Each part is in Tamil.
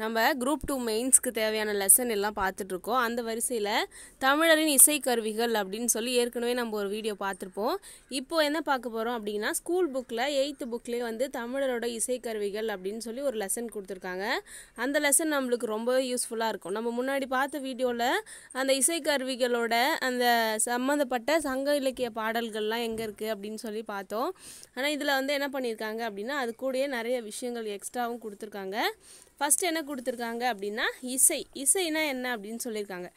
நம்ம குரூப் டூ மெயின்ஸ்க்கு தேவையான லெசன் எல்லாம் பார்த்துட்ருக்கோம் அந்த வரிசையில் தமிழரின் இசைக்கருவிகள் அப்படின்னு சொல்லி ஏற்கனவே நம்ம ஒரு வீடியோ பார்த்துருப்போம் இப்போ என்ன பார்க்க போகிறோம் அப்படின்னா ஸ்கூல் புக்கில் எயித்து புக்லேயே வந்து தமிழரோட இசைக்கருவிகள் அப்படின்னு சொல்லி ஒரு லெசன் கொடுத்துருக்காங்க அந்த லெசன் நம்மளுக்கு ரொம்ப யூஸ்ஃபுல்லாக இருக்கும் நம்ம முன்னாடி பார்த்த வீடியோவில் அந்த இசைக்கருவிகளோட அந்த சம்மந்தப்பட்ட சங்க இலக்கிய பாடல்கள்லாம் எங்கே இருக்குது அப்படின்னு சொல்லி பார்த்தோம் ஆனால் இதில் வந்து என்ன பண்ணியிருக்காங்க அப்படின்னா அது கூடயே நிறைய விஷயங்கள் எக்ஸ்ட்ராவும் கொடுத்துருக்காங்க ஃபஸ்ட்டு என்ன கொடுத்துருக்காங்க அப்படின்னா இசை இசைனா என்ன அப்படின்னு சொல்லியிருக்காங்க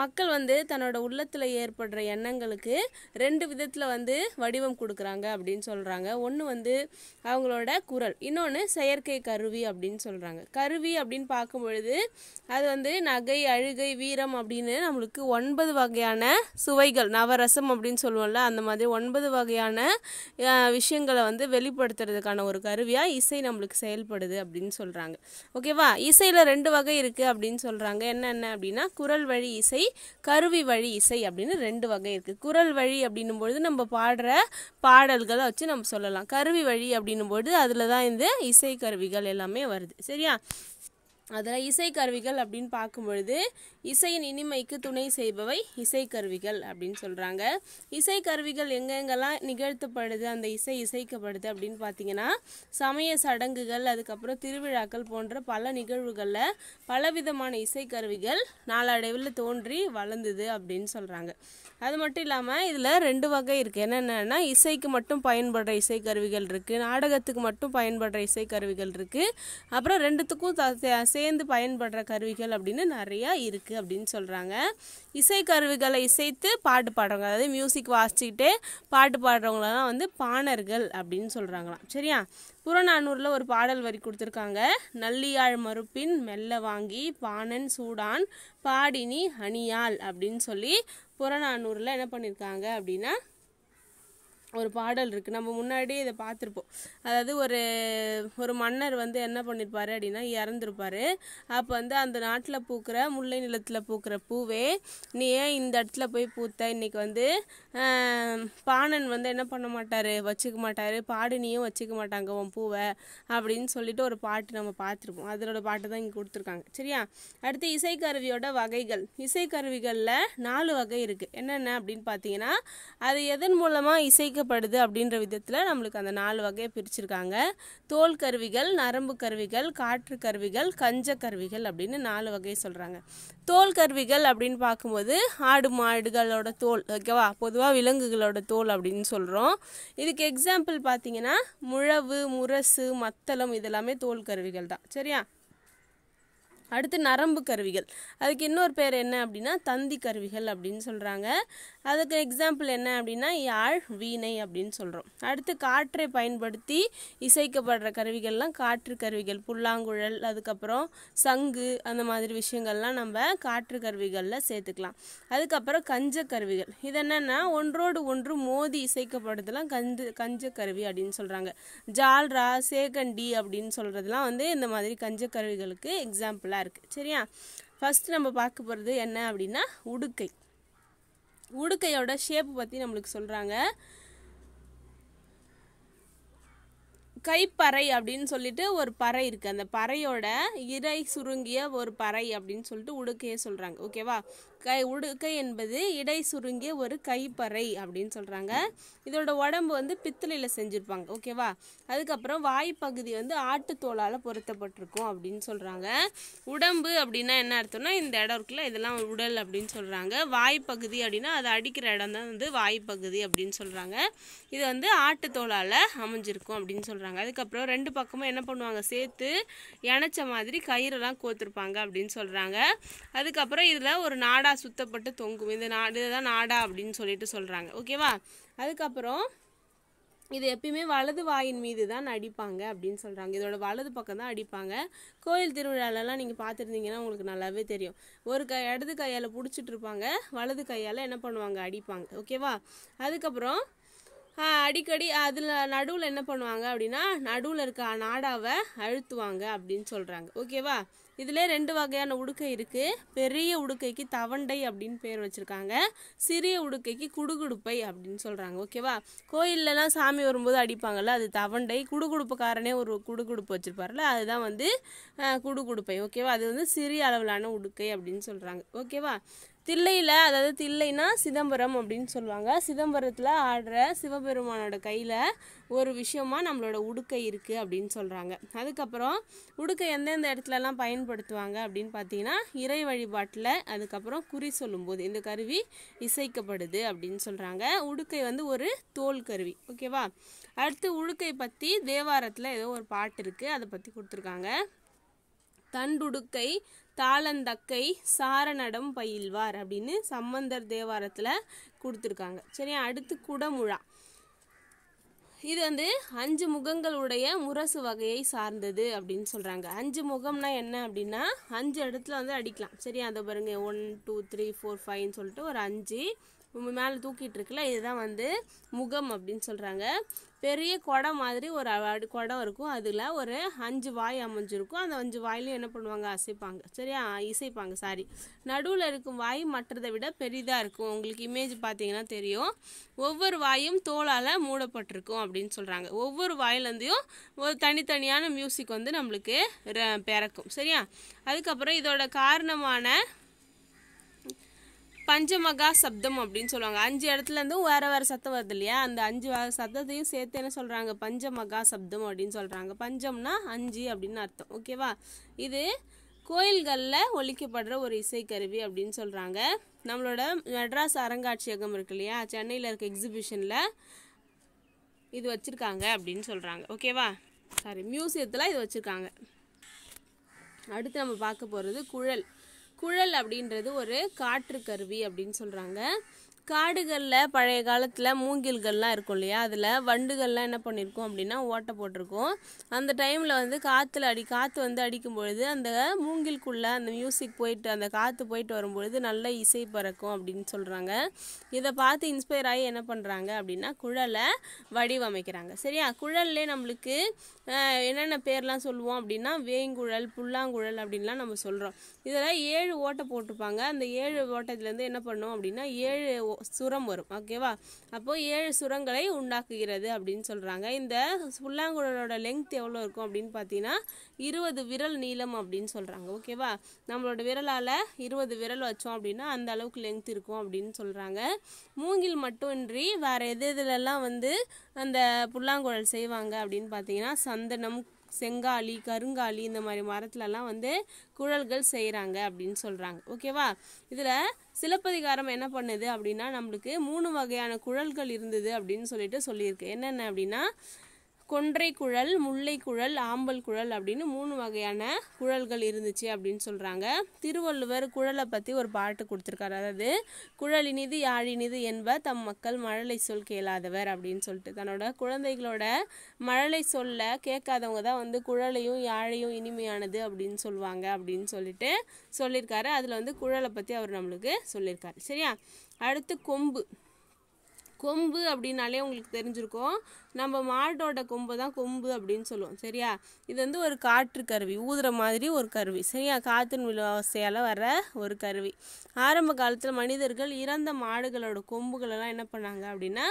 மக்கள் வந்து தன்னோட உள்ளத்தில் ஏற்படுற எண்ணங்களுக்கு ரெண்டு விதத்தில் வந்து வடிவம் கொடுக்குறாங்க அப்படின்னு சொல்கிறாங்க ஒன்று வந்து அவங்களோட குரல் இன்னொன்று செயற்கை கருவி அப்படின்னு சொல்கிறாங்க கருவி அப்படின்னு பார்க்கும் பொழுது அது வந்து நகை அழுகை வீரம் அப்படின்னு நம்மளுக்கு ஒன்பது வகையான சுவைகள் நவரசம் அப்படின்னு சொல்லுவோம்ல அந்த மாதிரி ஒன்பது வகையான விஷயங்களை வந்து வெளிப்படுத்துறதுக்கான ஒரு கருவியாக இசை நம்மளுக்கு செயல்படுது அப்படின்னு சொல்கிறாங்க ஓகேவா இசையில் ரெண்டு வகை இருக்குது அப்படின்னு சொல்கிறாங்க என்னென்ன அப்படின்னா குரல் வழி இசை வழி கருவி வழி இசை அப்படின்னு ரெண்டு வகை இருக்குது குரல் வழி அப்படின்னும் பொழுது நம்ம பாடுற பாடல்களை வச்சு நம்ம சொல்லலாம் கருவி வழி அப்படின்னும் பொழுது அதில் தான் இந்த இசை கருவிகள் எல்லாமே வருது சரியா அதில் இசைக்கருவிகள் அப்படின்னு பார்க்கும் பொழுது இசையின் இனிமைக்கு துணை செய்பவை இசைக்கருவிகள் அப்படின்னு சொல்கிறாங்க இசைக்கருவிகள் எங்கெங்கெல்லாம் நிகழ்த்தப்படுது அந்த இசை இசைக்கப்படுது அப்படின்னு பார்த்தீங்கன்னா சமய சடங்குகள் அதுக்கப்புறம் திருவிழாக்கள் போன்ற பல நிகழ்வுகளில் பலவிதமான இசைக்கருவிகள் நாளடைவில் தோன்றி வளர்ந்தது அப்படின்னு சொல்கிறாங்க அது மட்டும் இல்லாமல் இதில் ரெண்டு வகை இருக்குது என்னென்னா இசைக்கு மட்டும் பயன்படுற இசை கருவிகள் இருக்குது நாடகத்துக்கு மட்டும் பயன்படுற இசை கருவிகள் இருக்குது அப்புறம் ரெண்டுத்துக்கும் சேர்ந்து பயன்படுற கருவிகள் அப்படின்னு நிறையா இருக்குது அப்படின்னு சொல்கிறாங்க இசை கருவிகளை இசைத்து பாட்டு பாடுறவங்க அதாவது மியூசிக் வாசிச்சுக்கிட்டே பாட்டு பாடுறவங்களெல்லாம் வந்து பாணர்கள் அப்படின்னு சொல்கிறாங்களாம் சரியா புறநானூரில் ஒரு பாடல் வரி கொடுத்துருக்காங்க நல்லியாழ் மறுப்பின் மெல்ல வாங்கி பாணன் சூடான் பாடினி அணியாள் அப்படின்னு சொல்லி புறநானூறில் என்ன பண்ணியிருக்காங்க அப்படின்னா ஒரு பாடல் இருக்குது நம்ம முன்னாடி இதை பார்த்துருப்போம் அதாவது ஒரு ஒரு மன்னர் வந்து என்ன பண்ணியிருப்பார் அப்படின்னா இறந்துருப்பாரு அப்போ வந்து அந்த நாட்டில் பூக்கிற முல்லை நிலத்தில் பூக்கிற பூவே நீ ஏன் இந்த இடத்துல போய் பூத்த இன்றைக்கி வந்து பாணன் வந்து என்ன பண்ண மாட்டார் வச்சுக்க மாட்டார் பாடினியும் வச்சுக்க மாட்டாங்க உன் பூவை அப்படின்னு சொல்லிட்டு ஒரு பாட்டு நம்ம பார்த்துருப்போம் அதனோட பாட்டு தான் இங்கே கொடுத்துருக்காங்க சரியா அடுத்து இசைக்கருவியோட வகைகள் இசைக்கருவிகளில் நாலு வகை இருக்குது என்னென்ன அப்படின்னு பார்த்தீங்கன்னா அது எதன் மூலமாக இசைக்க வழங்கப்படுது அப்படின்ற விதத்தில் நம்மளுக்கு அந்த நாலு வகையை பிரிச்சிருக்காங்க தோல் கருவிகள் நரம்பு கருவிகள் காற்று கருவிகள் கஞ்ச கருவிகள் அப்படின்னு நாலு வகையை சொல்கிறாங்க தோல் கருவிகள் அப்படின்னு பார்க்கும்போது ஆடு மாடுகளோட தோல் ஓகேவா பொதுவாக விலங்குகளோட தோல் அப்படின்னு சொல்கிறோம் இதுக்கு எக்ஸாம்பிள் பார்த்தீங்கன்னா முழவு முரசு மத்தளம் இதெல்லாமே தோல் கருவிகள் தான் சரியா அடுத்து நரம்பு கருவிகள் அதுக்கு இன்னொரு பேர் என்ன அப்படின்னா தந்தி கருவிகள் அப்படின்னு சொல்கிறாங்க அதுக்கு எக்ஸாம்பிள் என்ன அப்படின்னா யாழ் வீணை அப்படின்னு சொல்கிறோம் அடுத்து காற்றை பயன்படுத்தி இசைக்கப்படுற கருவிகள்லாம் காற்று கருவிகள் புல்லாங்குழல் அதுக்கப்புறம் சங்கு அந்த மாதிரி விஷயங்கள்லாம் நம்ம காற்று கருவிகளில் சேர்த்துக்கலாம் அதுக்கப்புறம் கஞ்ச கருவிகள் இது என்னென்னா ஒன்றோடு ஒன்று மோதி இசைக்கப்படுறதுலாம் கஞ்ச கஞ்ச கருவி அப்படின்னு சொல்கிறாங்க ஜால்ரா சேகண்டி அப்படின்னு சொல்கிறதுலாம் வந்து இந்த மாதிரி கஞ்ச கருவிகளுக்கு எக்ஸாம்பிளாக இருக்குது சரியா ஃபஸ்ட்டு நம்ம பார்க்க போகிறது என்ன அப்படின்னா உடுக்கை உடுக்கையோட ஷேப் பற்றி நம்மளுக்கு சொல்கிறாங்க கைப்பறை அப்படின்னு சொல்லிட்டு ஒரு பறை இருக்குது அந்த பறையோட இறை சுருங்கிய ஒரு பறை அப்படின்னு சொல்லிட்டு உடுக்கையே சொல்கிறாங்க ஓகேவா கை உடுக்கை என்பது இடை சுருங்கிய ஒரு கைப்பறை அப்படின்னு சொல்கிறாங்க இதோட உடம்பு வந்து பித்தளையில் செஞ்சுருப்பாங்க ஓகேவா அதுக்கப்புறம் வாய்ப்பகுதி வந்து ஆட்டுத்தோளால் பொருத்தப்பட்டிருக்கும் அப்படின்னு சொல்கிறாங்க உடம்பு அப்படின்னா என்ன அர்த்தம்னா இந்த இடம் இருக்குல்ல இதெல்லாம் உடல் அப்படின்னு சொல்கிறாங்க வாய்ப்பகுதி அப்படின்னா அதை அடிக்கிற இடம் தான் வந்து வாய்ப்பகுதி அப்படின்னு சொல்கிறாங்க இது வந்து ஆட்டுத்தோளால் அமைஞ்சிருக்கும் அப்படின்னு சொல்கிறாங்க அதுக்கப்புறம் ரெண்டு பக்கமும் என்ன பண்ணுவாங்க சேர்த்து இணைச்ச மாதிரி கயிறெல்லாம் கோத்துருப்பாங்க அப்படின்னு சொல்கிறாங்க அதுக்கப்புறம் இதில் ஒரு நாடா சுத்தப்பட்டு தொங்கும் இந்த நாடு இதுதான் நாடா அப்படின்னு சொல்லிட்டு சொல்கிறாங்க ஓகேவா அதுக்கப்புறம் இது எப்பயுமே வலது வாயின் மீது தான் அடிப்பாங்க அப்படின்னு சொல்கிறாங்க இதோட வலது பக்கம் தான் அடிப்பாங்க கோயில் திருவிழாலெல்லாம் நீங்கள் பார்த்துருந்தீங்கன்னா உங்களுக்கு நல்லாவே தெரியும் ஒரு கை இடது கையால் பிடிச்சிட்டு இருப்பாங்க வலது கையால் என்ன பண்ணுவாங்க அடிப்பாங்க ஓகேவா அதுக்கப்புறம் அடிக்கடி அதில் நடுவில் என்ன பண்ணுவாங்க அப்படின்னா நடுவில் இருக்க நாடாவை அழுத்துவாங்க அப்படின்னு சொல்கிறாங்க ஓகேவா இதில் ரெண்டு வகையான உடுக்கை இருக்குது பெரிய உடுக்கைக்கு தவண்டை அப்படின்னு பேர் வச்சுருக்காங்க சிறிய உடுக்கைக்கு குடுகுடுப்பை அப்படின்னு சொல்கிறாங்க ஓகேவா கோயிலெலாம் சாமி வரும்போது அடிப்பாங்கள்ல அது தவண்டை குடுகுடுப்புக்காரனே ஒரு குடுகுடுப்பு வச்சுருப்பார்ல அதுதான் வந்து குடுகுடுப்பை ஓகேவா அது வந்து சிறிய அளவிலான உடுக்கை அப்படின்னு சொல்கிறாங்க ஓகேவா தில்லையில் அதாவது தில்லைனா சிதம்பரம் அப்படின்னு சொல்லுவாங்க சிதம்பரத்தில் ஆடுற சிவபெருமானோட கையில் ஒரு விஷயமா நம்மளோட உடுக்கை இருக்குது அப்படின்னு சொல்கிறாங்க அதுக்கப்புறம் உடுக்கை எந்தெந்த இடத்துலலாம் பயன்படுத்துவாங்க அப்படின்னு பார்த்தீங்கன்னா இறை வழிபாட்டில் அதுக்கப்புறம் குறி சொல்லும்போது இந்த கருவி இசைக்கப்படுது அப்படின்னு சொல்கிறாங்க உடுக்கை வந்து ஒரு தோல் கருவி ஓகேவா அடுத்து உடுக்கை பற்றி தேவாரத்தில் ஏதோ ஒரு பாட்டு இருக்குது அதை பற்றி கொடுத்துருக்காங்க தண்டுடுக்கை தாளந்தக்கை சாரநடம் பயில்வார் அப்படின்னு சம்பந்தர் தேவாரத்தில் கொடுத்துருக்காங்க சரி அடுத்து குடமுழா இது வந்து அஞ்சு முகங்களுடைய முரசு வகையை சார்ந்தது அப்படின்னு சொல்கிறாங்க அஞ்சு முகம்னா என்ன அப்படின்னா அஞ்சு இடத்துல வந்து அடிக்கலாம் சரி அதை பாருங்கள் ஒன் டூ த்ரீ ஃபோர் ஃபைவ்னு சொல்லிட்டு ஒரு அஞ்சு மேலே தூக்கிட்டு இருக்குல்ல இதுதான் வந்து முகம் அப்படின்னு சொல்கிறாங்க பெரிய குடம் மாதிரி ஒரு குடம் இருக்கும் அதில் ஒரு அஞ்சு வாய் அமைஞ்சிருக்கும் அந்த அஞ்சு வாயிலையும் என்ன பண்ணுவாங்க அசைப்பாங்க சரியா இசைப்பாங்க சாரி நடுவில் இருக்கும் வாய் மற்றதை விட பெரிதாக இருக்கும் உங்களுக்கு இமேஜ் பார்த்தீங்கன்னா தெரியும் ஒவ்வொரு வாயும் தோளால் மூடப்பட்டிருக்கும் அப்படின்னு சொல்கிறாங்க ஒவ்வொரு வாயிலேருந்தையும் ஒரு தனித்தனியான மியூசிக் வந்து நம்மளுக்கு பிறக்கும் சரியா அதுக்கப்புறம் இதோட காரணமான பஞ்சமகா சப்தம் அப்படின்னு சொல்லுவாங்க அஞ்சு இடத்துல இருந்து வேறு வேறு சத்தம் வருது இல்லையா அந்த அஞ்சு சத்தத்தையும் சேர்த்து என்ன சொல்கிறாங்க பஞ்சமகா சப்தம் அப்படின்னு சொல்கிறாங்க பஞ்சம்னா அஞ்சு அப்படின்னு அர்த்தம் ஓகேவா இது கோயில்களில் ஒழிக்கப்படுற ஒரு இசைக்கருவி அப்படின்னு சொல்கிறாங்க நம்மளோட மெட்ராஸ் அரங்காட்சியகம் இருக்கு இல்லையா சென்னையில் இருக்க எக்ஸிபிஷனில் இது வச்சுருக்காங்க அப்படின்னு சொல்கிறாங்க ஓகேவா சாரி மியூசியத்தில் இது வச்சுருக்காங்க அடுத்து நம்ம பார்க்க போகிறது குழல் குழல் அப்படின்றது ஒரு காற்று கருவி அப்படின்னு சொல்கிறாங்க காடுகளில் பழைய காலத்தில் மூங்கில்கள்லாம் இருக்கும் இல்லையா அதில் வண்டுகள்லாம் என்ன பண்ணியிருக்கோம் அப்படின்னா ஓட்டை போட்டிருக்கோம் அந்த டைமில் வந்து காற்றுல அடி காற்று வந்து அடிக்கும் பொழுது அந்த மூங்கில்குள்ளே அந்த மியூசிக் போயிட்டு அந்த காற்று போயிட்டு வரும்பொழுது நல்ல இசை பறக்கும் அப்படின்னு சொல்கிறாங்க இதை பார்த்து இன்ஸ்பயர் ஆகி என்ன பண்ணுறாங்க அப்படின்னா குழலை வடிவமைக்கிறாங்க சரியா குழல்லே நம்மளுக்கு என்னென்ன பேர்லாம் சொல்லுவோம் அப்படின்னா வேங்குழல் புல்லாங்குழல் அப்படின்லாம் நம்ம சொல்கிறோம் இதில் ஏழு ஓட்டை போட்டிருப்பாங்க அந்த ஏழு ஓட்டத்துலேருந்து என்ன பண்ணோம் அப்படின்னா ஏழு சுரம் வரும் ஓகேவா அப்போது ஏழு சுரங்களை உண்டாக்குகிறது அப்படின்னு சொல்கிறாங்க இந்த புல்லாங்குழலோட லெங்க் எவ்வளோ இருக்கும் அப்படின்னு பார்த்தீங்கன்னா இருபது விரல் நீளம் அப்படின்னு சொல்கிறாங்க ஓகேவா நம்மளோட விரலால் இருபது விரல் வச்சோம் அப்படின்னா அந்த அளவுக்கு லெங்க் இருக்கும் அப்படின்னு சொல்கிறாங்க மூங்கில் மட்டுமின்றி வேற எது இதிலெல்லாம் வந்து அந்த புல்லாங்குழல் செய்வாங்க அப்படின்னு பார்த்தீங்கன்னா சந்தனம் செங்காலி கருங்காலி இந்த மாதிரி மரத்துலலாம் வந்து குழல்கள் செய்கிறாங்க அப்படின்னு சொல்கிறாங்க ஓகேவா இதில் சிலப்பதிகாரம் என்ன பண்ணுது அப்படின்னா நம்மளுக்கு மூணு வகையான குழல்கள் இருந்தது அப்படின்னு சொல்லிட்டு சொல்லியிருக்கு என்னென்ன அப்படின்னா கொன்றை குழல் முல்லை குழல் ஆம்பல் குழல் அப்படின்னு மூணு வகையான குழல்கள் இருந்துச்சு அப்படின்னு சொல்கிறாங்க திருவள்ளுவர் குழலை பற்றி ஒரு பாட்டு கொடுத்துருக்காரு அதாவது குழலினிது யாழினிது என்ப தம் மக்கள் மழலை சொல் கேளாதவர் அப்படின்னு சொல்லிட்டு தன்னோட குழந்தைகளோட மழலை சொல்ல கேட்காதவங்க தான் வந்து குழலையும் யாழையும் இனிமையானது அப்படின்னு சொல்லுவாங்க அப்படின்னு சொல்லிட்டு சொல்லியிருக்காரு அதில் வந்து குழலை பற்றி அவர் நம்மளுக்கு சொல்லியிருக்காரு சரியா அடுத்து கொம்பு கொம்பு அப்படின்னாலே உங்களுக்கு தெரிஞ்சிருக்கும் நம்ம மாட்டோட கொம்பு தான் கொம்பு அப்படின்னு சொல்லுவோம் சரியா இது வந்து ஒரு காற்று கருவி ஊதுற மாதிரி ஒரு கருவி சரியா காற்றின் விலவசையால் வர ஒரு கருவி ஆரம்ப காலத்தில் மனிதர்கள் இறந்த மாடுகளோட கொம்புகளெல்லாம் என்ன பண்ணாங்க அப்படின்னா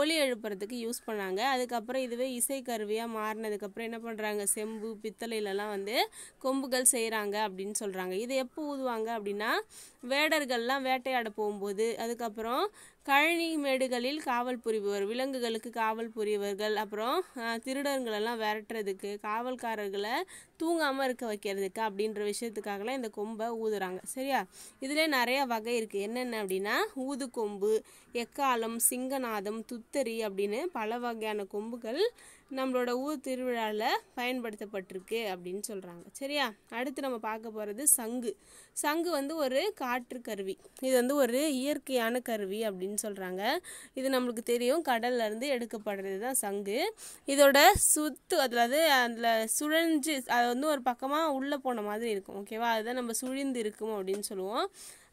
ஒலி எழுப்புறதுக்கு யூஸ் பண்ணாங்க அதுக்கப்புறம் இதுவே இசை கருவியாக மாறினதுக்கப்புறம் என்ன பண்ணுறாங்க செம்பு பித்தளையிலலாம் வந்து கொம்புகள் செய்கிறாங்க அப்படின்னு சொல்கிறாங்க இது எப்போ ஊதுவாங்க அப்படின்னா வேடர்கள்லாம் வேட்டையாட போகும்போது அதுக்கப்புறம் கழனி மேடுகளில் காவல் புரிபவர் விலங்குகளுக்கு காவல் புரியவர்கள் அப்புறம் திருடர்களெல்லாம் விரட்டுறதுக்கு காவல்காரர்களை தூங்காமல் இருக்க வைக்கிறதுக்கு அப்படின்ற விஷயத்துக்காகலாம் இந்த கொம்பை ஊதுறாங்க சரியா இதில் நிறையா வகை இருக்குது என்னென்ன அப்படின்னா ஊது கொம்பு எக்காலம் சிங்கநாதம் துத்தரி அப்படின்னு பல வகையான கொம்புகள் நம்மளோட ஊர் திருவிழாவில் பயன்படுத்தப்பட்டிருக்கு அப்படின்னு சொல்கிறாங்க சரியா அடுத்து நம்ம பார்க்க போகிறது சங்கு சங்கு வந்து ஒரு காற்று கருவி இது வந்து ஒரு இயற்கையான கருவி அப்படின்னு சொல்கிறாங்க இது நம்மளுக்கு தெரியும் கடல்லேருந்து எடுக்கப்படுறது தான் சங்கு இதோட சுத்து அதாவது அதில் சுழஞ்சு அது வந்து ஒரு பக்கமாக உள்ளே போன மாதிரி இருக்கும் ஓகேவா அதுதான் நம்ம சுழிந்து இருக்கும் அப்படின்னு சொல்லுவோம்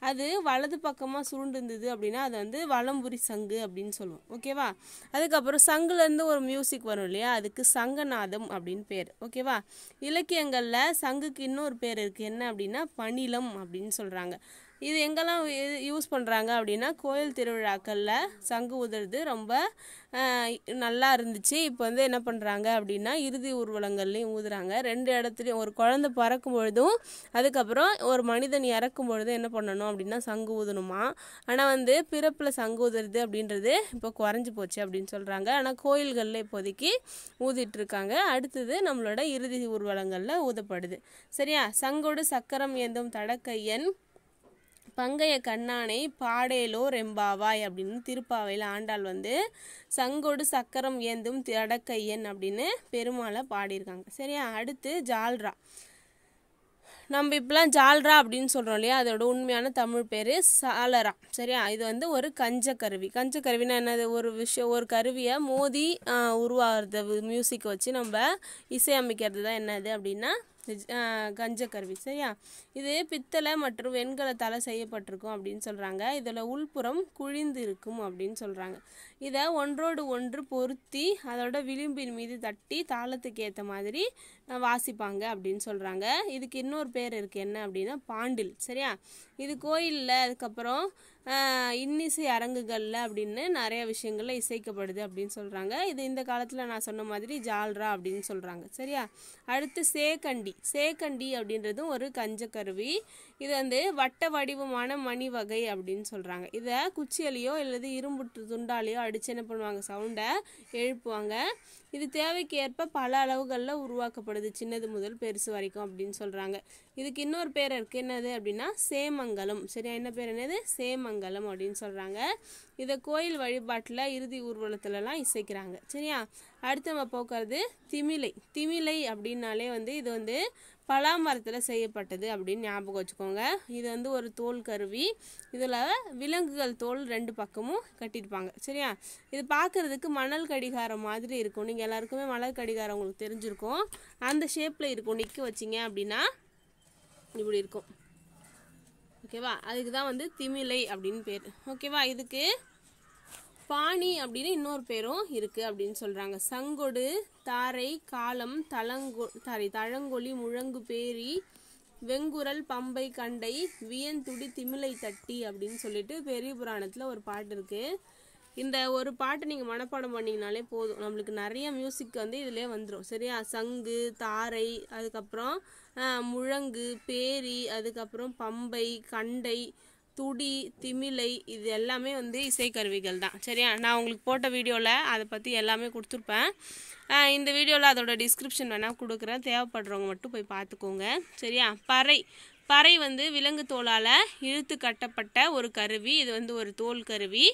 அது வலது பக்கமாக சுருண்டுருந்தது அப்படின்னா அது வந்து வலம்புரி சங்கு அப்படின்னு சொல்லுவோம் ஓகேவா அதுக்கப்புறம் சங்குலேருந்து ஒரு மியூசிக் வரும் இல்லையா அதுக்கு சங்கநாதம் அப்படின்னு பேர் ஓகேவா இலக்கியங்களில் சங்குக்கு இன்னொரு பேர் இருக்குது என்ன அப்படின்னா பணிலம் அப்படின்னு சொல்கிறாங்க இது எங்கெல்லாம் யூஸ் பண்ணுறாங்க அப்படின்னா கோயில் திருவிழாக்களில் சங்கு உதறது ரொம்ப நல்லா இருந்துச்சு இப்போ வந்து என்ன பண்ணுறாங்க அப்படின்னா இறுதி ஊர்வலங்கள்லேயும் ஊதுறாங்க ரெண்டு இடத்துலையும் ஒரு குழந்தை பறக்கும் பொழுதும் அதுக்கப்புறம் ஒரு மனிதன் இறக்கும் பொழுதும் என்ன பண்ணணும் அப்படின்னா சங்கு ஊதணுமா ஆனால் வந்து பிறப்பில் சங்கு ஊதுறது அப்படின்றது இப்போ குறைஞ்சி போச்சு அப்படின்னு சொல்கிறாங்க ஆனால் கோயில்களில் இப்போதைக்கு ஊதிட்டுருக்காங்க அடுத்தது நம்மளோட இறுதி ஊர்வலங்களில் ஊதப்படுது சரியா சங்கோடு சக்கரம் ஏந்தும் தடக்கையன் பங்கைய கண்ணானை பாடேலோ ரெம்பாவாய் அப்படின்னு திருப்பாவையில் ஆண்டாள் வந்து சங்கோடு சக்கரம் ஏந்தும் தடக்கையன் அப்படின்னு பெருமாளை பாடியிருக்காங்க சரியா அடுத்து ஜால்ரா நம்ம இப்பெல்லாம் ஜால்ரா அப்படின்னு சொல்கிறோம் இல்லையா அதோட உண்மையான தமிழ் பேர் சாலரா சரியா இது வந்து ஒரு கஞ்ச கருவி கஞ்ச கருவினா என்னது ஒரு விஷயம் ஒரு கருவியை மோதி உருவாகிறது மியூசிக் வச்சு நம்ம இசையமைக்கிறது தான் என்னது அப்படின்னா கஞ்சக்கருவி சரியா இது பித்தளை மற்றும் வெண்கலத்தால் செய்யப்பட்டிருக்கும் அப்படின்னு சொல்கிறாங்க இதில் உள்புறம் குழிந்து இருக்கும் அப்படின்னு சொல்கிறாங்க இதை ஒன்றோடு ஒன்று பொருத்தி அதோட விளிம்பின் மீது தட்டி தாளத்துக்கு ஏற்ற மாதிரி வாசிப்பாங்க அப்படின்னு சொல்கிறாங்க இதுக்கு இன்னொரு பேர் இருக்குது என்ன அப்படின்னா பாண்டில் சரியா இது கோயிலில் அதுக்கப்புறம் இன்னிசை அரங்குகளில் அப்படின்னு நிறைய விஷயங்களில் இசைக்கப்படுது அப்படின்னு சொல்கிறாங்க இது இந்த காலத்தில் நான் சொன்ன மாதிரி ஜால்ரா அப்படின்னு சொல்கிறாங்க சரியா அடுத்து சேகண்டி சேகண்டி அப்படின்றதும் ஒரு கஞ்சக்கருவி இது வந்து வட்ட வடிவமான மணி வகை அப்படின்னு சொல்கிறாங்க இதை குச்சியிலையோ இல்லது இரும்பு துண்டாலேயோ அடித்து என்ன பண்ணுவாங்க சவுண்டை எழுப்புவாங்க இது தேவைக்கு ஏற்ப பல அளவுகளில் உருவாக்கப்படுது சின்னது முதல் பெருசு வரைக்கும் அப்படின்னு சொல்கிறாங்க இதுக்கு இன்னொரு பேர் இருக்குது என்னது அப்படின்னா சேமங்கலம் சரியா என்ன பேர் என்னது சேமங்கலம் அப்படின்னு சொல்கிறாங்க இதை கோயில் வழிபாட்டில் இறுதி ஊர்வலத்துலலாம் இசைக்கிறாங்க சரியா அடுத்து நம்ம போக்குறது திமிலை திமிலை அப்படின்னாலே வந்து இது வந்து பலாமரத்தில் செய்யப்பட்டது அப்படின்னு ஞாபகம் வச்சுக்கோங்க இது வந்து ஒரு தோல் கருவி இதில் விலங்குகள் தோல் ரெண்டு பக்கமும் கட்டியிருப்பாங்க சரியா இது பார்க்குறதுக்கு மணல் கடிகாரம் மாதிரி இருக்கும் நீங்கள் எல்லாருக்குமே மணல் கடிகாரம் உங்களுக்கு தெரிஞ்சிருக்கும் அந்த ஷேப்பில் இருக்கும் நிற்க வச்சிங்க அப்படின்னா இப்படி இருக்கும் ஓகேவா அதுக்கு தான் வந்து திமிலை அப்படின்னு பேர் ஓகேவா இதுக்கு பாணி அப்படின்னு இன்னொரு பேரும் இருக்குது அப்படின்னு சொல்கிறாங்க சங்கொடு தாரை காலம் தலங்கொ தாரை தழங்கொலி முழங்கு பேரி வெங்குரல் பம்பை கண்டை துடி திமிலை தட்டி அப்படின்னு சொல்லிட்டு பெரிய புராணத்தில் ஒரு பாட்டு இருக்குது இந்த ஒரு பாட்டு நீங்கள் மனப்பாடம் பண்ணீங்கனாலே போதும் நம்மளுக்கு நிறைய மியூசிக் வந்து இதுலயே வந்துடும் சரியா சங்கு தாரை அதுக்கப்புறம் முழங்கு பேரி அதுக்கப்புறம் பம்பை கண்டை துடி திமிலை இது எல்லாமே வந்து இசைக்கருவிகள் தான் சரியா நான் உங்களுக்கு போட்ட வீடியோவில் அதை பற்றி எல்லாமே கொடுத்துருப்பேன் இந்த வீடியோவில் அதோட டிஸ்கிரிப்ஷன் வேணால் கொடுக்குறேன் தேவைப்படுறவங்க மட்டும் போய் பார்த்துக்கோங்க சரியா பறை பறை வந்து விலங்கு தோலால் இழுத்து கட்டப்பட்ட ஒரு கருவி இது வந்து ஒரு தோல் கருவி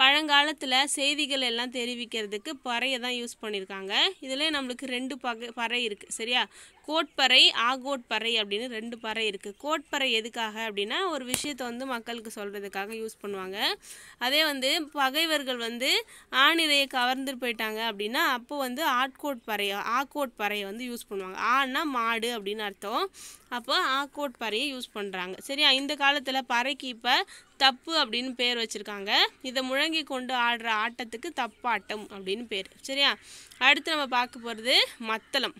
பழங்காலத்தில் செய்திகள் எல்லாம் தெரிவிக்கிறதுக்கு பறையை தான் யூஸ் பண்ணியிருக்காங்க இதில் நம்மளுக்கு ரெண்டு பக பறை இருக்குது சரியா கோட்பறை ஆகோட்பறை அப்படின்னு ரெண்டு பறை இருக்குது கோட்பறை எதுக்காக அப்படின்னா ஒரு விஷயத்தை வந்து மக்களுக்கு சொல்கிறதுக்காக யூஸ் பண்ணுவாங்க அதே வந்து பகைவர்கள் வந்து ஆணிரையை கவர்ந்து போயிட்டாங்க அப்படின்னா அப்போ வந்து ஆட்கோட்பறை ஆக்கோட்பறையை வந்து யூஸ் பண்ணுவாங்க ஆனா மாடு அப்படின்னு அர்த்தம் அப்போ ஆக்கோட் பறையை யூஸ் பண்ணுறாங்க சரியா இந்த காலத்தில் பறைக்கு இப்போ தப்பு அப்படின்னு பேர் வச்சுருக்காங்க இதை முழங்கி கொண்டு ஆடுற ஆட்டத்துக்கு தப்பாட்டம் அப்படின்னு பேர் சரியா அடுத்து நம்ம பார்க்க போகிறது மத்தளம்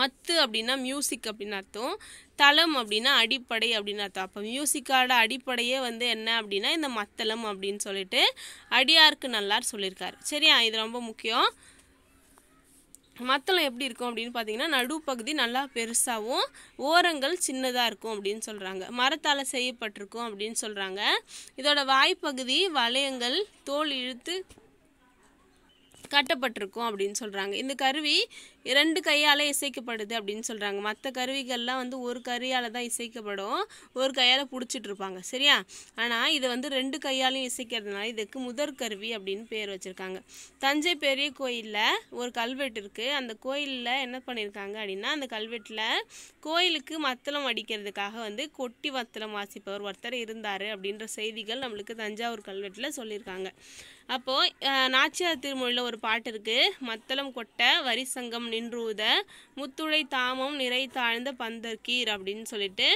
மத்து அப்படின்னா மியூசிக் அப்படின்னு அர்த்தம் தளம் அப்படின்னா அடிப்படை அப்படின்னு அர்த்தம் அப்போ மியூசிக்கோட அடிப்படையே வந்து என்ன அப்படின்னா இந்த மத்தளம் அப்படின்னு சொல்லிட்டு அடியாருக்கு நல்லார் சொல்லியிருக்காரு சரியா இது ரொம்ப முக்கியம் மத்தளம் எப்படி இருக்கும் அப்படின்னு பார்த்தீங்கன்னா நடுப்பகுதி நல்லா பெருசாகவும் ஓரங்கள் சின்னதாக இருக்கும் அப்படின்னு சொல்கிறாங்க மரத்தால் செய்யப்பட்டிருக்கும் அப்படின்னு சொல்கிறாங்க இதோட வாய்ப்பகுதி வளையங்கள் தோல் இழுத்து கட்டப்பட்டிருக்கும் அப்படின்னு சொல்கிறாங்க இந்த கருவி ரெண்டு கையால் இசைக்கப்படுது அப்படின்னு சொல்கிறாங்க மற்ற கருவிகள்லாம் வந்து ஒரு கருவியால் தான் இசைக்கப்படும் ஒரு கையால் பிடிச்சிட்டு இருப்பாங்க சரியா ஆனால் இதை வந்து ரெண்டு கையாலையும் இசைக்கிறதுனால இதுக்கு முதற் கருவி அப்படின்னு பேர் வச்சுருக்காங்க தஞ்சை பெரிய கோயிலில் ஒரு கல்வெட்டு இருக்குது அந்த கோயிலில் என்ன பண்ணியிருக்காங்க அப்படின்னா அந்த கல்வெட்டில் கோயிலுக்கு மத்தளம் அடிக்கிறதுக்காக வந்து கொட்டி மத்தளம் வாசிப்பவர் ஒருத்தர் இருந்தார் அப்படின்ற செய்திகள் நம்மளுக்கு தஞ்சாவூர் கல்வெட்டில் சொல்லியிருக்காங்க அப்போது நாச்சியார் திருமொழியில் ஒரு பாட்டு இருக்குது மத்தளம் கொட்ட வரிசங்கம் நின்றுத நின்றூத முத்துளை தாமம் நிறை தாழ்ந்த கீர் அப்படின்னு சொல்லிட்டு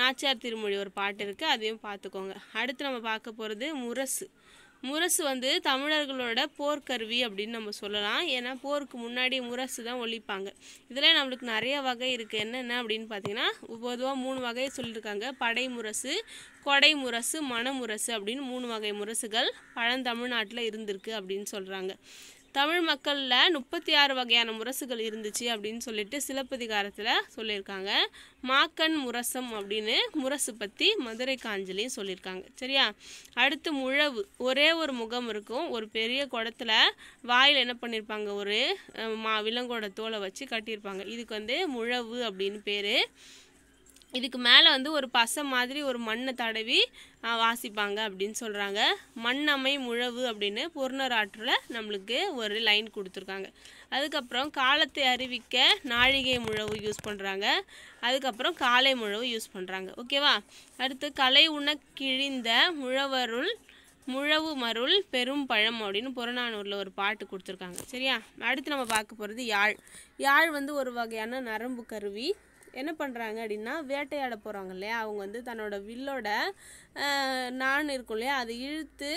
நாச்சியார் திருமொழி ஒரு பாட்டு இருக்குது அதையும் பார்த்துக்கோங்க அடுத்து நம்ம பார்க்க போகிறது முரசு முரசு வந்து தமிழர்களோட போர்க்கருவி அப்படின்னு நம்ம சொல்லலாம் ஏன்னா போருக்கு முன்னாடி முரசு தான் ஒழிப்பாங்க இதில் நம்மளுக்கு நிறைய வகை இருக்குது என்னென்ன அப்படின்னு பார்த்தீங்கன்னா பொதுவாக மூணு வகையை சொல்லியிருக்காங்க படை முரசு கொடை முரசு மணமுரசு அப்படின்னு மூணு வகை முரசுகள் பழந்தமிழ்நாட்டில் இருந்திருக்கு அப்படின்னு சொல்கிறாங்க தமிழ் மக்களில் முப்பத்தி ஆறு வகையான முரசுகள் இருந்துச்சு அப்படின்னு சொல்லிட்டு சிலப்பதிகாரத்தில் சொல்லியிருக்காங்க மாக்கன் முரசம் அப்படின்னு முரசு பற்றி மதுரை காஞ்சலியும் சொல்லியிருக்காங்க சரியா அடுத்து முழவு ஒரே ஒரு முகம் இருக்கும் ஒரு பெரிய குடத்தில் வாயில் என்ன பண்ணியிருப்பாங்க ஒரு மா விலங்கோட தோலை வச்சு கட்டியிருப்பாங்க இதுக்கு வந்து முழவு அப்படின்னு பேர் இதுக்கு மேலே வந்து ஒரு பசை மாதிரி ஒரு மண்ணை தடவி வாசிப்பாங்க அப்படின்னு சொல்கிறாங்க மண்ணமை முழவு அப்படின்னு பொருணர் நம்மளுக்கு ஒரு லைன் கொடுத்துருக்காங்க அதுக்கப்புறம் காலத்தை அறிவிக்க நாழிகை முழவு யூஸ் பண்ணுறாங்க அதுக்கப்புறம் காலை முழவு யூஸ் பண்ணுறாங்க ஓகேவா அடுத்து கலை உண கிழிந்த முழவருள் முழவு மருள் பெரும் பழம் அப்படின்னு புறநானூரில் ஒரு பாட்டு கொடுத்துருக்காங்க சரியா அடுத்து நம்ம பார்க்க போகிறது யாழ் யாழ் வந்து ஒரு வகையான நரம்பு கருவி என்ன பண்ணுறாங்க அப்படின்னா வேட்டையாட போகிறாங்க இல்லையா அவங்க வந்து தன்னோட வில்லோட நான் இருக்கும் இல்லையா அதை இழுத்து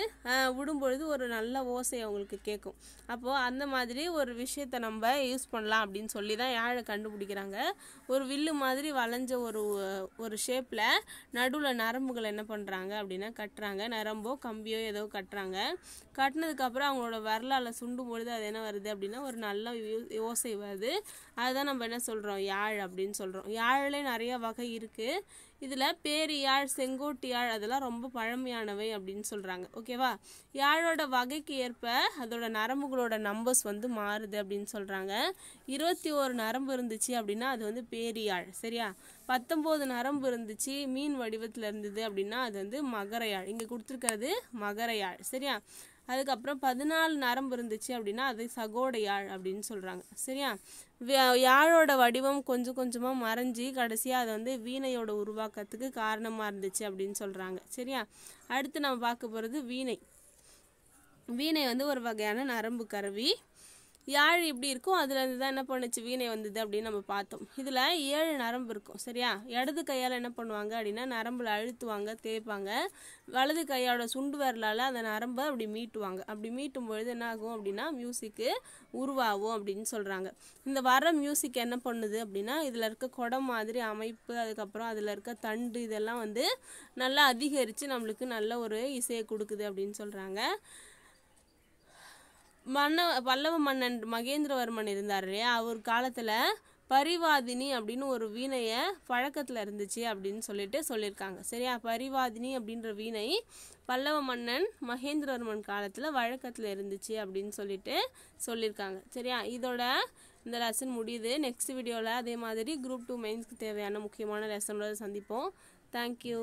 விடும்பொழுது ஒரு நல்ல ஓசை அவங்களுக்கு கேட்கும் அப்போது அந்த மாதிரி ஒரு விஷயத்தை நம்ம யூஸ் பண்ணலாம் அப்படின்னு சொல்லி தான் யாழை கண்டுபிடிக்கிறாங்க ஒரு வில்லு மாதிரி வளைஞ்ச ஒரு ஒரு ஷேப்பில் நடுவில் நரம்புகளை என்ன பண்ணுறாங்க அப்படின்னா கட்டுறாங்க நரம்போ கம்பியோ ஏதோ கட்டுறாங்க கட்டினதுக்கப்புறம் அவங்களோட வரலாறு சுண்டும் பொழுது அது என்ன வருது அப்படின்னா ஒரு நல்ல ஓசை வருது அதுதான் நம்ம என்ன சொல்கிறோம் யாழ் அப்படின்னு சொல்கிறோம் யாழிலே நிறைய வகை இருக்குது இதில் பேரியாழ் செங்கோட்டியாழ் அதெல்லாம் ரொம்ப பழமையானவை அப்படின்னு சொல்கிறாங்க ஓகேவா யாழோட வகைக்கு ஏற்ப அதோட நரம்புகளோட நம்பர்ஸ் வந்து மாறுது அப்படின்னு சொல்கிறாங்க இருபத்தி ஒரு நரம்பு இருந்துச்சு அப்படின்னா அது வந்து பேரியாழ் சரியா பத்தொம்போது நரம்பு இருந்துச்சு மீன் வடிவத்தில் இருந்தது அப்படின்னா அது வந்து மகரையாழ் இங்கே கொடுத்துருக்கிறது மகரையாழ் சரியா அதுக்கப்புறம் பதினாலு நரம்பு இருந்துச்சு அப்படின்னா அது சகோட யாழ் அப்படின்னு சொல்கிறாங்க சரியா யாழோட வடிவம் கொஞ்சம் கொஞ்சமாக மறைஞ்சி கடைசியாக அது வந்து வீணையோட உருவாக்கத்துக்கு காரணமாக இருந்துச்சு அப்படின்னு சொல்கிறாங்க சரியா அடுத்து நம்ம பார்க்க போகிறது வீணை வீணை வந்து ஒரு வகையான நரம்பு கருவி யாழ் இப்படி இருக்கும் அதுலேருந்து தான் என்ன பண்ணுச்சு வீணை வந்தது அப்படின்னு நம்ம பார்த்தோம் இதில் ஏழு நரம்பு இருக்கும் சரியா இடது கையால் என்ன பண்ணுவாங்க அப்படின்னா நரம்பில் அழுத்துவாங்க தேய்ப்பாங்க வலது கையோட சுண்டு வரலால் அந்த நரம்பை அப்படி மீட்டுவாங்க அப்படி மீட்டும் பொழுது என்ன ஆகும் அப்படின்னா மியூசிக்கு உருவாகும் அப்படின்னு சொல்கிறாங்க இந்த வர மியூசிக் என்ன பண்ணுது அப்படின்னா இதில் இருக்க குடம் மாதிரி அமைப்பு அதுக்கப்புறம் அதில் இருக்க தண்டு இதெல்லாம் வந்து நல்லா அதிகரித்து நம்மளுக்கு நல்ல ஒரு இசையை கொடுக்குது அப்படின்னு சொல்கிறாங்க மன்ன பல்லவ மன்னன் மகேந்திரவர்மன் இருந்தார் இல்லையா அவர் காலத்தில் பரிவாதினி அப்படின்னு ஒரு வீணையை பழக்கத்தில் இருந்துச்சு அப்படின்னு சொல்லிட்டு சொல்லியிருக்காங்க சரியா பரிவாதினி அப்படின்ற வீணை பல்லவ மன்னன் மகேந்திரவர்மன் காலத்தில் வழக்கத்தில் இருந்துச்சு அப்படின்னு சொல்லிட்டு சொல்லியிருக்காங்க சரியா இதோட இந்த லெசன் முடியுது நெக்ஸ்ட் வீடியோவில் அதே மாதிரி குரூப் டூ மெயின்ஸ்க்கு தேவையான முக்கியமான லெசனோட சந்திப்போம் தேங்க்யூ